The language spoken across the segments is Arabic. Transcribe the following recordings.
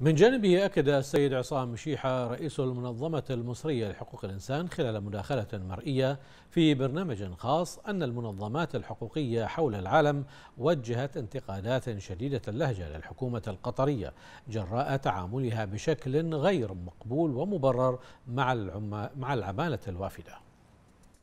من جانبه أكد السيد عصام مشيحة رئيس المنظمة المصرية لحقوق الإنسان خلال مداخلة مرئية في برنامج خاص أن المنظمات الحقوقية حول العالم وجهت انتقادات شديدة اللهجة للحكومة القطرية جراء تعاملها بشكل غير مقبول ومبرر مع, مع العمالة الوافدة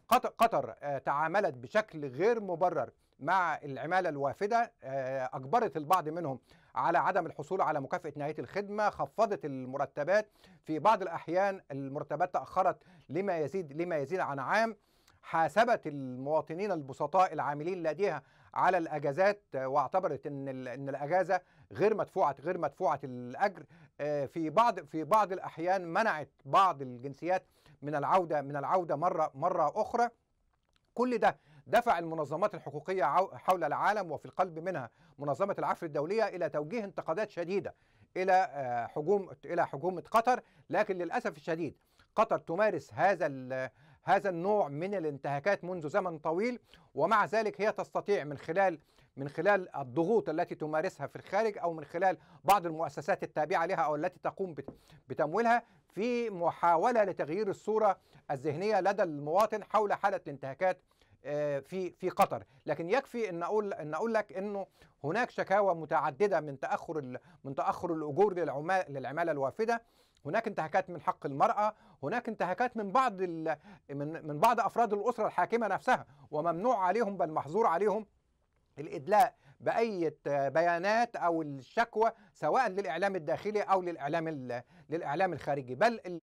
قطر آه، تعاملت بشكل غير مبرر مع العماله الوافده آه، اجبرت البعض منهم على عدم الحصول على مكافاه نهايه الخدمه خفضت المرتبات في بعض الاحيان المرتبات تاخرت لما يزيد لما يزيد عن عام حاسبت المواطنين البسطاء العاملين لديها على الاجازات آه، واعتبرت ان ان الاجازه غير مدفوعه غير مدفوعه الاجر آه، في بعض في بعض الاحيان منعت بعض الجنسيات من العوده من العوده مره مره اخرى كل ده دفع المنظمات الحقوقية حول العالم وفي القلب منها منظمة العفو الدولية إلى توجيه انتقادات شديدة إلى آه، حجوم إلى حكومة قطر لكن للأسف الشديد قطر تمارس هذا هذا النوع من الانتهاكات منذ زمن طويل ومع ذلك هي تستطيع من خلال من خلال الضغوط التي تمارسها في الخارج او من خلال بعض المؤسسات التابعه لها او التي تقوم بتمويلها في محاوله لتغيير الصوره الذهنيه لدى المواطن حول حاله الانتهاكات آه، في في قطر لكن يكفي ان اقول ان اقول لك انه هناك شكاوى متعدده من تاخر من تاخر الاجور للعمال للعماله الوافده هناك انتهاكات من حق المرأة، هناك انتهاكات من بعض من من بعض افراد الاسرة الحاكمة نفسها وممنوع عليهم بل محظور عليهم الادلاء باي بيانات او الشكوى سواء للاعلام الداخلي او للاعلام للاعلام الخارجي بل